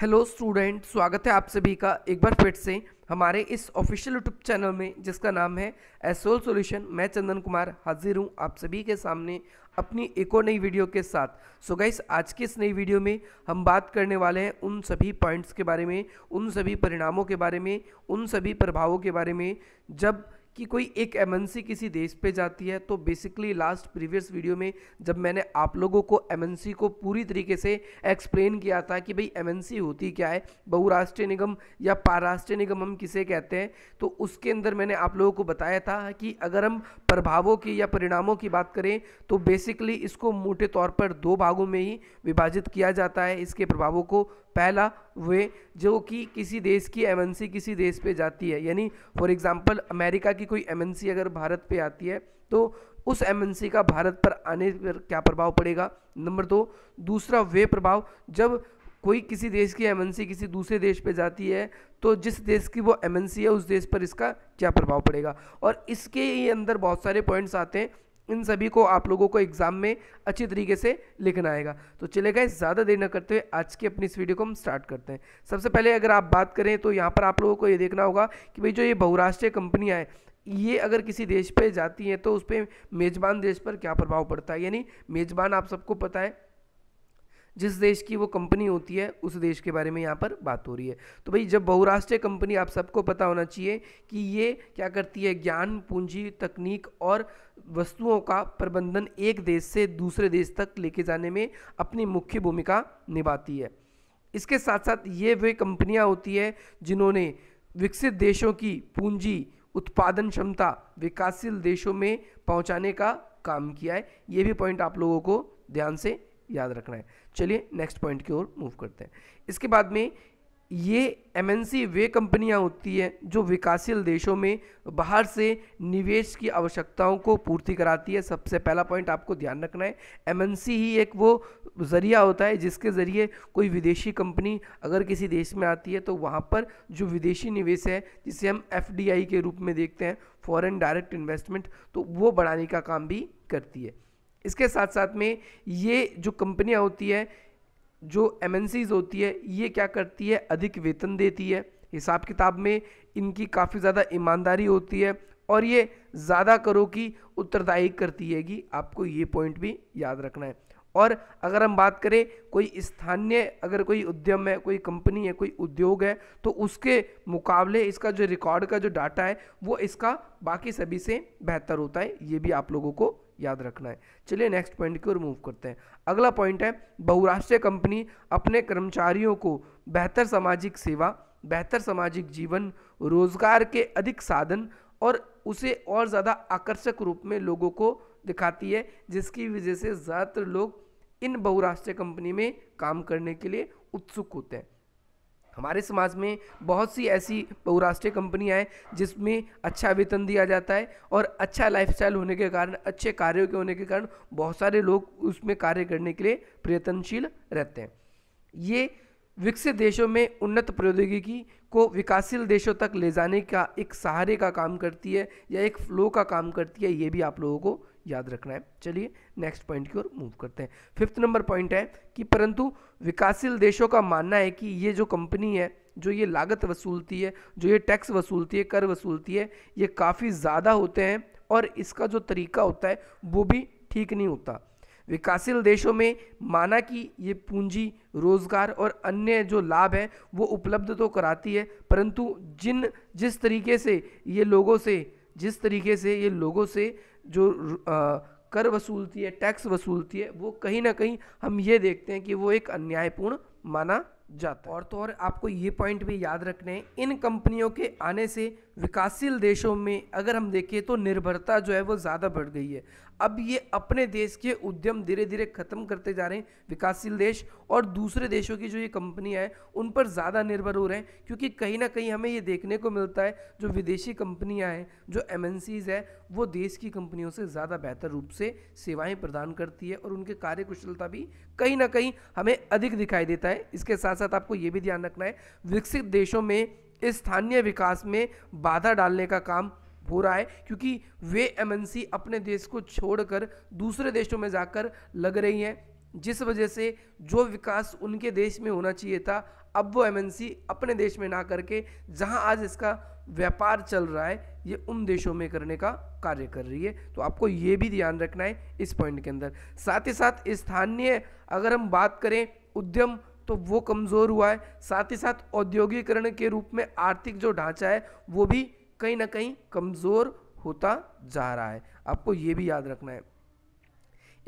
hello student स्वागत है आप सभी का एक बार फिर से हमारे इस ऑफिशियल यूट्यूब चैनल में जिसका नाम है एसोल सॉल्यूशन मैं चंदन कुमार हाजिर हूँ आप सभी के सामने अपनी एक और नई वीडियो के साथ सो so गाइस आज की इस नई वीडियो में हम बात करने वाले हैं उन सभी पॉइंट्स के बारे में उन सभी परिणामों के बारे में उन सभी प्रभावों के बारे में जब कि कोई एक एमएनसी किसी देश पे जाती है तो बेसिकली लास्ट प्रीवियस वीडियो में जब मैंने आप लोगों को एमएनसी को पूरी तरीके से एक्सप्लेन किया था कि भाई एमएनसी होती क्या है बहुराष्ट्रीय निगम या पाराष्ट्रीय निगम हम किसे कहते हैं तो उसके अंदर मैंने आप लोगों को बताया था कि अगर हम प्रभावों की या परिणामों की बात करें तो बेसिकली इसको मोटे तौर पर दो भागों में ही विभाजित किया जाता है इसके प्रभावों को पहला वे जो कि किसी देश की एमएनसी किसी देश पे जाती है यानी फॉर एग्जांपल अमेरिका की कोई एमएनसी अगर भारत पे आती है तो उस एमएनसी का भारत पर आने पर क्या प्रभाव पड़ेगा नंबर दो दूसरा वे प्रभाव जब कोई किसी देश की एमएनसी किसी दूसरे देश पे जाती है तो जिस देश की वो एमएनसी है उस देश पर इसका क्या प्रभाव पड़ेगा और इसके ही अंदर बहुत सारे पॉइंट्स आते हैं इन सभी को आप लोगों को एग्जाम में अच्छी तरीके से लिखना आएगा तो चले गए ज़्यादा देर न करते हुए आज की अपनी इस वीडियो को हम स्टार्ट करते हैं सबसे पहले अगर आप बात करें तो यहाँ पर आप लोगों को ये देखना होगा कि भाई जो ये बहुराष्ट्रीय कंपनियाँ हैं ये अगर किसी देश पे जाती हैं तो उस पर मेज़बान देश पर क्या प्रभाव पड़ता है यानी मेज़बान आप सबको पता है जिस देश की वो कंपनी होती है उस देश के बारे में यहाँ पर बात हो रही है तो भाई जब बहुराष्ट्रीय कंपनी आप सबको पता होना चाहिए कि ये क्या करती है ज्ञान पूंजी तकनीक और वस्तुओं का प्रबंधन एक देश से दूसरे देश तक लेके जाने में अपनी मुख्य भूमिका निभाती है इसके साथ साथ ये वे कंपनियाँ होती है जिन्होंने विकसित देशों की पूंजी उत्पादन क्षमता विकासशील देशों में पहुंचाने का काम किया है ये भी पॉइंट आप लोगों को ध्यान से याद रखना है चलिए नेक्स्ट पॉइंट की ओर मूव करते हैं इसके बाद में ये एम वे कंपनियां होती हैं जो विकासशील देशों में बाहर से निवेश की आवश्यकताओं को पूर्ति कराती है सबसे पहला पॉइंट आपको ध्यान रखना है एम ही एक वो ज़रिया होता है जिसके ज़रिए कोई विदेशी कंपनी अगर किसी देश में आती है तो वहाँ पर जो विदेशी निवेश है जिसे हम एफ के रूप में देखते हैं फॉरन डायरेक्ट इन्वेस्टमेंट तो वो बढ़ाने का काम भी करती है इसके साथ साथ में ये जो कंपनियां होती है जो एम होती है ये क्या करती है अधिक वेतन देती है हिसाब किताब में इनकी काफ़ी ज़्यादा ईमानदारी होती है और ये ज़्यादा करो की उत्तरदायी करती है कि आपको ये पॉइंट भी याद रखना है और अगर हम बात करें कोई स्थानीय अगर कोई उद्यम है कोई कंपनी है कोई उद्योग है तो उसके मुकाबले इसका जो रिकॉर्ड का जो डाटा है वो इसका बाकी सभी से बेहतर होता है ये भी आप लोगों को याद रखना है चलिए नेक्स्ट पॉइंट की ओर मूव करते हैं अगला पॉइंट है बहुराष्ट्रीय कंपनी अपने कर्मचारियों को बेहतर सामाजिक सेवा बेहतर सामाजिक जीवन रोजगार के अधिक साधन और उसे और ज़्यादा आकर्षक रूप में लोगों को दिखाती है जिसकी वजह से ज़्यादातर लोग इन बहुराष्ट्रीय कंपनी में काम करने के लिए उत्सुक होते हैं हमारे समाज में बहुत सी ऐसी बहुराष्ट्रीय कंपनियां हैं जिसमें अच्छा वेतन दिया जाता है और अच्छा लाइफस्टाइल होने के कारण अच्छे कार्यों के होने के कारण बहुत सारे लोग उसमें कार्य करने के लिए प्रयत्नशील रहते हैं ये विकसित देशों में उन्नत प्रौद्योगिकी को विकासशील देशों तक ले जाने का एक सहारे का काम करती है या एक फ्लो का काम करती है ये भी आप लोगों को याद रखना है चलिए नेक्स्ट पॉइंट की ओर मूव करते हैं फिफ्थ नंबर पॉइंट है कि परंतु विकासशील देशों का मानना है कि ये जो कंपनी है जो ये लागत वसूलती है जो ये टैक्स वसूलती है कर वसूलती है ये काफ़ी ज़्यादा होते हैं और इसका जो तरीका होता है वो भी ठीक नहीं होता विकासशील देशों में माना कि ये पूंजी रोजगार और अन्य जो लाभ है वो उपलब्ध तो कराती है परंतु जिन जिस तरीके से ये लोगों से जिस तरीके से ये लोगों से जो कर वसूलती है टैक्स वसूलती है वो कहीं ना कहीं हम ये देखते हैं कि वो एक अन्यायपूर्ण माना जाता है और तो और आपको ये पॉइंट भी याद रखने हैं इन कंपनियों के आने से विकासशील देशों में अगर हम देखें तो निर्भरता जो है वो ज़्यादा बढ़ गई है अब ये अपने देश के उद्यम धीरे धीरे ख़त्म करते जा रहे हैं विकासशील देश और दूसरे देशों की जो ये कंपनियाँ हैं उन पर ज़्यादा निर्भर हो रहे हैं क्योंकि कहीं ना कहीं हमें ये देखने को मिलता है जो विदेशी कंपनियाँ हैं जो एम है वो देश की कंपनियों से ज़्यादा बेहतर रूप से सेवाएँ प्रदान करती है और उनके कार्यकुशलता भी कहीं ना कहीं हमें अधिक दिखाई देता है इसके साथ साथ आपको ये भी ध्यान रखना है विकसित देशों में स्थानीय विकास में बाधा डालने का काम हो रहा है क्योंकि वे एमएनसी अपने देश को छोड़कर दूसरे देशों में जाकर लग रही हैं जिस वजह से जो विकास उनके देश में होना चाहिए था अब वो एमएनसी अपने देश में ना करके जहां आज इसका व्यापार चल रहा है ये उन देशों में करने का कार्य कर रही है तो आपको ये भी ध्यान रखना है इस पॉइंट के अंदर साथ ही साथ स्थानीय अगर हम बात करें उद्यम तो वो कमज़ोर हुआ है साथ ही साथ औद्योगिकरण के रूप में आर्थिक जो ढांचा है वो भी कहीं ना कहीं कमज़ोर होता जा रहा है आपको ये भी याद रखना है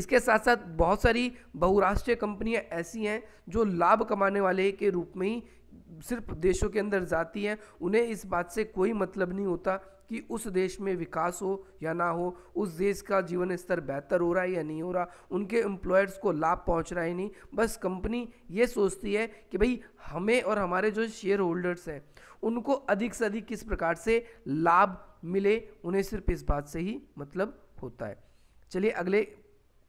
इसके साथ साथ बहुत सारी बहुराष्ट्रीय कंपनियां ऐसी हैं जो लाभ कमाने वाले के रूप में ही सिर्फ देशों के अंदर जाती हैं उन्हें इस बात से कोई मतलब नहीं होता कि उस देश में विकास हो या ना हो उस देश का जीवन स्तर बेहतर हो रहा है या नहीं हो रहा उनके एम्प्लॉयर्स को लाभ पहुंच रहा है नहीं बस कंपनी ये सोचती है कि भाई हमें और हमारे जो शेयर होल्डर्स हैं उनको अधिक से अधिक किस प्रकार से लाभ मिले उन्हें सिर्फ इस बात से ही मतलब होता है चलिए अगले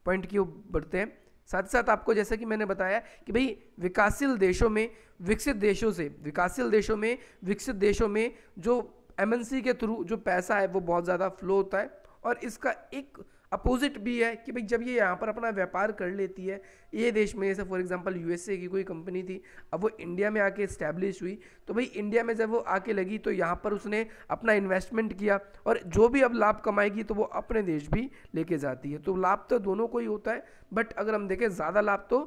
पॉइंट की ओर बढ़ते हैं साथ ही साथ आपको जैसा कि मैंने बताया कि भाई विकासशील देशों में विकसित देशों से विकासशील देशों में विकसित देशों में जो एमएनसी के थ्रू जो पैसा है वो बहुत ज़्यादा फ्लो होता है और इसका एक अपोजिट भी है कि भाई जब ये यहाँ पर अपना व्यापार कर लेती है ये देश में जैसे फॉर एग्जांपल यूएसए की कोई कंपनी थी अब वो इंडिया में आके इस्टेब्लिश हुई तो भाई इंडिया में जब वो आके लगी तो यहाँ पर उसने अपना इन्वेस्टमेंट किया और जो भी अब लाभ कमाएगी तो वो अपने देश भी लेके जाती है तो लाभ तो दोनों को ही होता है बट अगर हम देखें ज़्यादा लाभ तो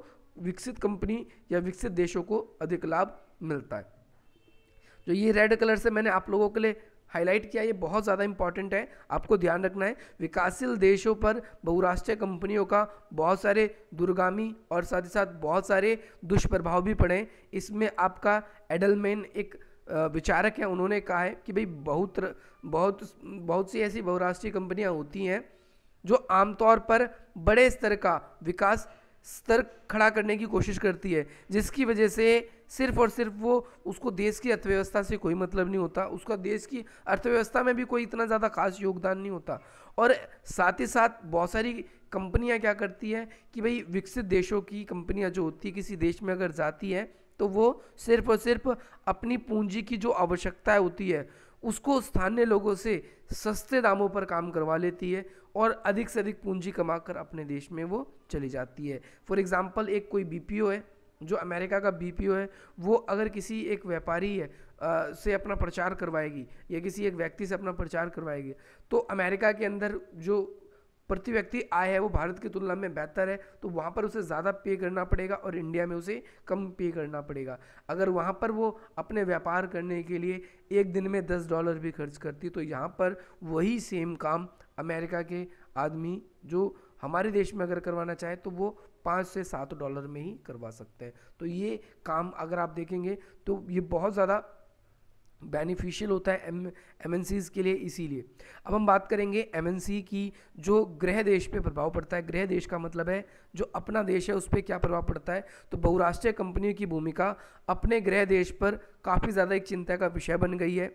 विकसित कंपनी या विकसित देशों को अधिक लाभ मिलता है जो ये रेड कलर से मैंने आप लोगों के लिए हाईलाइट किया ये बहुत ज़्यादा इंपॉर्टेंट है आपको ध्यान रखना है विकासशील देशों पर बहुराष्ट्रीय कंपनियों का बहुत सारे दुर्गामी और साथ ही साथ बहुत सारे दुष्प्रभाव भी पड़े इसमें आपका एडलमैन एक विचारक है उन्होंने कहा है कि भाई बहुत बहुत बहुत सी ऐसी बहुराष्ट्रीय कंपनियाँ होती हैं जो आमतौर पर बड़े स्तर का विकास स्तर खड़ा करने की कोशिश करती है जिसकी वजह से सिर्फ और सिर्फ वो उसको देश की अर्थव्यवस्था से कोई मतलब नहीं होता उसका देश की अर्थव्यवस्था में भी कोई इतना ज़्यादा खास योगदान नहीं होता और साथ ही साथ बहुत सारी कंपनियां क्या करती है कि भाई विकसित देशों की कंपनियां जो होती है किसी देश में अगर जाती हैं तो वो सिर्फ और सिर्फ अपनी पूंजी की जो आवश्यकता होती है उसको स्थानीय लोगों से सस्ते दामों पर काम करवा लेती है और अधिक से अधिक पूंजी कमाकर अपने देश में वो चली जाती है फॉर एग्ज़ाम्पल एक कोई बीपीओ है जो अमेरिका का बी है वो अगर किसी एक व्यापारी है से अपना प्रचार करवाएगी या किसी एक व्यक्ति से अपना प्रचार करवाएगी तो अमेरिका के अंदर जो प्रति व्यक्ति आय है वो भारत की तुलना में बेहतर है तो वहाँ पर उसे ज़्यादा पे करना पड़ेगा और इंडिया में उसे कम पे करना पड़ेगा अगर वहाँ पर वो अपने व्यापार करने के लिए एक दिन में दस डॉलर भी खर्च करती तो यहाँ पर वही सेम काम अमेरिका के आदमी जो हमारे देश में अगर करवाना चाहे तो वो पाँच से सात डॉलर में ही करवा सकते हैं तो ये काम अगर आप देखेंगे तो ये बहुत ज़्यादा बेनिफिशियल होता है एम एम के लिए इसीलिए अब हम बात करेंगे एम की जो गृह देश पे प्रभाव पड़ता है गृह देश का मतलब है जो अपना देश है उस पर क्या प्रभाव पड़ता है तो बहुराष्ट्रीय कंपनियों की भूमिका अपने गृह देश पर काफ़ी ज़्यादा एक चिंता का विषय बन गई है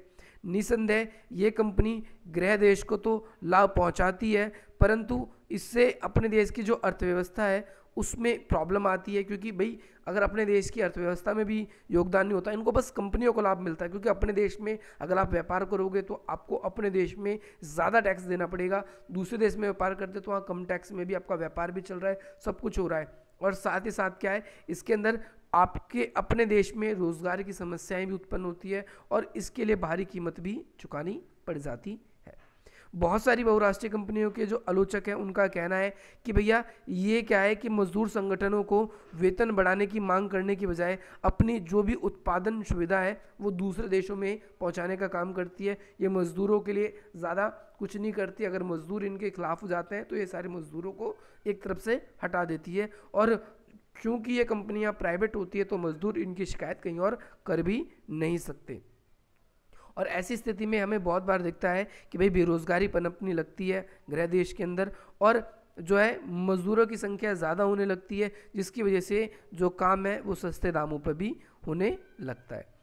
निसंदेह ये कंपनी गृह देश को तो लाभ पहुंचाती है परंतु इससे अपने देश की जो अर्थव्यवस्था है उसमें प्रॉब्लम आती है क्योंकि भाई अगर अपने देश की अर्थव्यवस्था में भी योगदान नहीं होता इनको बस कंपनियों को लाभ मिलता है क्योंकि अपने देश में अगर आप व्यापार करोगे तो आपको अपने देश में ज़्यादा टैक्स देना पड़ेगा दूसरे देश में व्यापार करते तो वहाँ कम टैक्स में भी आपका व्यापार भी चल रहा है सब कुछ हो रहा है और साथ ही साथ क्या है इसके अंदर आपके अपने देश में रोज़गार की समस्याएं भी उत्पन्न होती है और इसके लिए भारी कीमत भी चुकानी पड़ जाती बहुत सारी बहुराष्ट्रीय कंपनियों के जो आलोचक हैं उनका कहना है कि भैया ये क्या है कि मजदूर संगठनों को वेतन बढ़ाने की मांग करने की बजाय अपनी जो भी उत्पादन सुविधा है वो दूसरे देशों में पहुँचाने का काम करती है ये मजदूरों के लिए ज़्यादा कुछ नहीं करती अगर मजदूर इनके खिलाफ हो जाते हैं तो ये सारे मजदूरों को एक तरफ से हटा देती है और क्योंकि ये कंपनियां प्राइवेट होती है तो मजदूर इनकी शिकायत कहीं और कर भी नहीं सकते और ऐसी स्थिति में हमें बहुत बार दिखता है कि भाई बेरोज़गारी पनपने लगती है गृह देश के अंदर और जो है मज़दूरों की संख्या ज़्यादा होने लगती है जिसकी वजह से जो काम है वो सस्ते दामों पर भी होने लगता है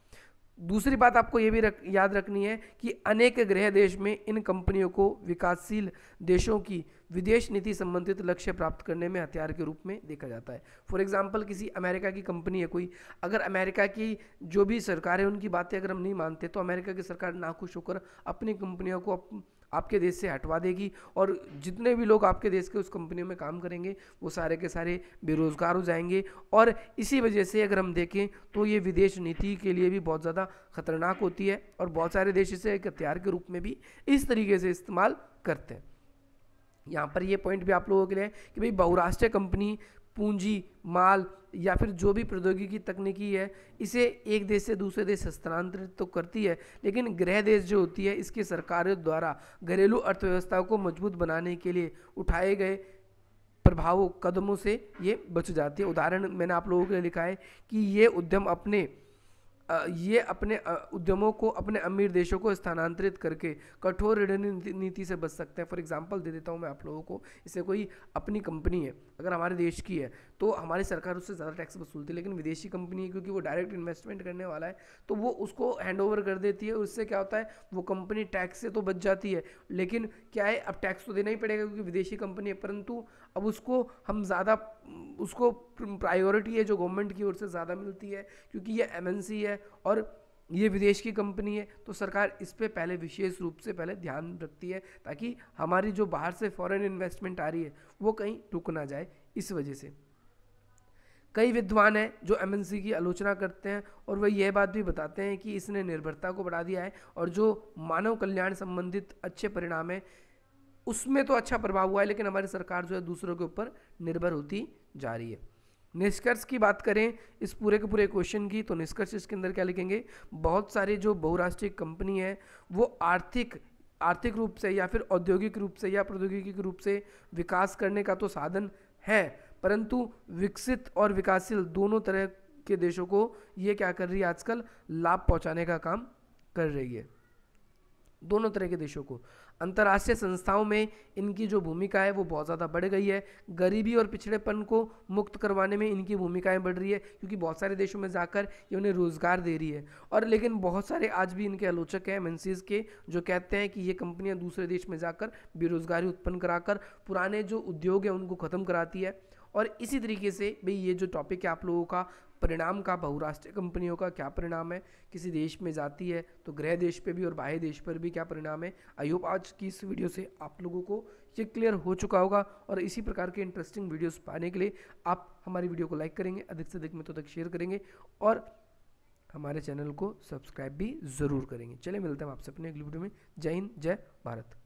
दूसरी बात आपको ये भी रख याद रखनी है कि अनेक गृह देश में इन कंपनियों को विकासशील देशों की विदेश नीति संबंधित लक्ष्य प्राप्त करने में हथियार के रूप में देखा जाता है फॉर एग्जाम्पल किसी अमेरिका की कंपनी है कोई अगर अमेरिका की जो भी सरकार है उनकी बातें अगर हम नहीं मानते तो अमेरिका की सरकार नाखुश होकर अपनी कंपनियों को अप, आपके देश से हटवा देगी और जितने भी लोग आपके देश के उस कंपनी में काम करेंगे वो सारे के सारे बेरोज़गार हो जाएंगे और इसी वजह से अगर हम देखें तो ये विदेश नीति के लिए भी बहुत ज़्यादा खतरनाक होती है और बहुत सारे देश इसे एक हथियार के रूप में भी इस तरीके से इस्तेमाल करते हैं यहाँ पर ये पॉइंट भी आप लोगों के लिए है कि भाई बहुराष्ट्रीय कंपनी पूंजी माल या फिर जो भी प्रौद्योगिकी तकनीकी है इसे एक देश से दूसरे देश हस्तांतरित तो करती है लेकिन गृह देश जो होती है इसकी सरकारों द्वारा घरेलू अर्थव्यवस्था को मजबूत बनाने के लिए उठाए गए प्रभावों कदमों से ये बच जाती है उदाहरण मैंने आप लोगों के लिए लिखा है कि ये उद्यम अपने ये अपने उद्यमों को अपने अमीर देशों को स्थानांतरित करके कठोर ऋण नीति से बच सकते हैं फॉर एग्जांपल दे देता हूँ मैं आप लोगों को इससे कोई अपनी कंपनी है अगर हमारे देश की है तो हमारी सरकार उससे ज़्यादा टैक्स वसूलती है लेकिन विदेशी कंपनी है क्योंकि वो डायरेक्ट इन्वेस्टमेंट करने वाला है तो वो उसको हैंड ओवर कर देती है उससे क्या होता है वो कंपनी टैक्स से तो बच जाती है लेकिन क्या है अब टैक्स तो देना ही पड़ेगा क्योंकि विदेशी कंपनी है परंतु अब उसको हम ज़्यादा उसको प्रायोरिटी है जो गवर्नमेंट की ओर से ज़्यादा मिलती है क्योंकि ये एम है और ये विदेश की कंपनी है तो सरकार इस पर पहले विशेष रूप से पहले ध्यान रखती है ताकि हमारी जो बाहर से फॉरेन इन्वेस्टमेंट आ रही है वो कहीं रुक ना जाए इस वजह से कई विद्वान हैं जो एम की आलोचना करते हैं और वह यह बात भी बताते हैं कि इसने निर्भरता को बढ़ा दिया है और जो मानव कल्याण संबंधित अच्छे परिणाम हैं उसमें तो अच्छा प्रभाव हुआ है लेकिन हमारी सरकार जो है दूसरों के ऊपर निर्भर होती जा रही है निष्कर्ष की बात करें इस पूरे के पूरे क्वेश्चन की तो निष्कर्ष इसके अंदर क्या लिखेंगे बहुत सारे जो बहुराष्ट्रीय कंपनी है वो आर्थिक आर्थिक रूप से या फिर औद्योगिक रूप से या प्रौद्योगिकी रूप से विकास करने का तो साधन है परंतु विकसित और विकासशील दोनों तरह के देशों को ये क्या कर रही है आजकल लाभ पहुंचाने का काम कर रही है दोनों तरह के देशों को अंतर्राष्ट्रीय संस्थाओं में इनकी जो भूमिका है वो बहुत ज़्यादा बढ़ गई है गरीबी और पिछड़ेपन को मुक्त करवाने में इनकी भूमिकाएं बढ़ रही है क्योंकि बहुत सारे देशों में जाकर ये उन्हें रोज़गार दे रही है और लेकिन बहुत सारे आज भी इनके आलोचक हैं एमएनसीज के जो कहते हैं कि ये कंपनियाँ दूसरे देश में जाकर बेरोज़गारी उत्पन्न कराकर पुराने जो उद्योग हैं उनको ख़त्म कराती है और इसी तरीके से भाई ये जो टॉपिक है आप लोगों का परिणाम का बहुराष्ट्रीय कंपनियों का क्या परिणाम है किसी देश में जाती है तो गृह देश पे भी और बाह्य देश पर भी क्या परिणाम है आई होप आज की इस वीडियो से आप लोगों को ये क्लियर हो चुका होगा और इसी प्रकार के इंटरेस्टिंग वीडियोस पाने के लिए आप हमारी वीडियो को लाइक करेंगे अधिक से अधिक मित्रों तक शेयर करेंगे और हमारे चैनल को सब्सक्राइब भी ज़रूर करेंगे चले मिलते हैं आपसे अपने अगली वीडियो में जय हिंद जय भारत